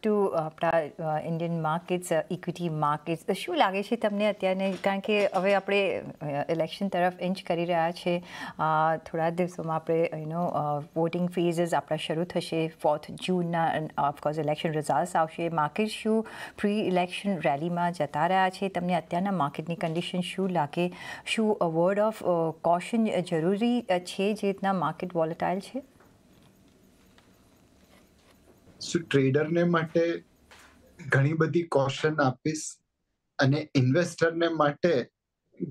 two uh, આપણા Indian markets equity markets શું લાગે છે તમને અત્યારને કારણ કે હવે આપણે ઇલેક્શન uh, તરફ ઇન્ચ કરી રહ્યા છે થોડા દિવસોમાં આપણે યુનો વોટિંગ ફેઝીસ આપણા શરૂ થશે ફોર્થ જૂનના ઓફકોર્સ ઇલેક્શન રિઝલ્ટ આવશે માર્કેટ શું પ્રી ઇલેક્શન રેલીમાં જતા રહ્યા છે તમને અત્યારના માર્કેટની કન્ડિશન શું લાગે શું વર્ડ ઓફ કોશન જરૂરી uh, છે જે રીતના માર્કેટ વોલેટાઇલ છે ટ્રેડરને માટે ઘણી બધી કોશન આપીશ અને ઇન્વેસ્ટરને માટે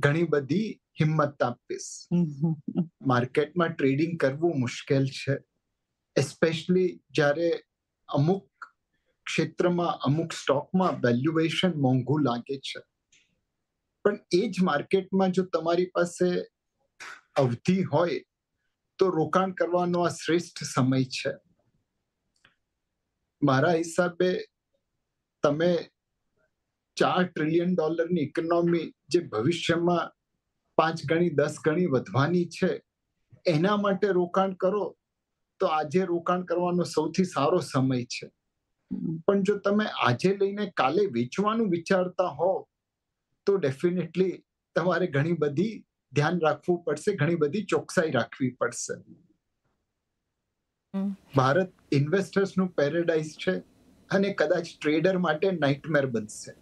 ઘણી બધી હિંમત આપીશ માર્કેટમાં ટ્રેડિંગ કરવું મુશ્કેલ છે એસ્પેશલી જ્યારે અમુક ક્ષેત્રમાં અમુક સ્ટોકમાં વેલ્યુએશન મોંઘું લાગે છે પણ એ જ માર્કેટમાં જો તમારી પાસે અવધિ હોય તો રોકાણ કરવાનો આ શ્રેષ્ઠ સમય છે મારા હિસાબે તમે ચાર ટ્રિલિયન ડોલરની ઇકોનોમી જે ભવિષ્યમાં પાંચ ગણી દસ ગણી વધવાની છે એના માટે રોકાણ કરો તો આજે રોકાણ કરવાનો સૌથી સારો સમય છે પણ જો તમે આજે લઈને કાલે વેચવાનું વિચારતા હો તો ડેફિનેટલી તમારે ઘણી બધી ધ્યાન રાખવું પડશે ઘણી બધી ચોકસાઈ રાખવી પડશે ભારત ઇન્વેસ્ટર્સનું પેરેડાઇઝ છે અને કદાચ ટ્રેડર માટે નાઇટમેર બનશે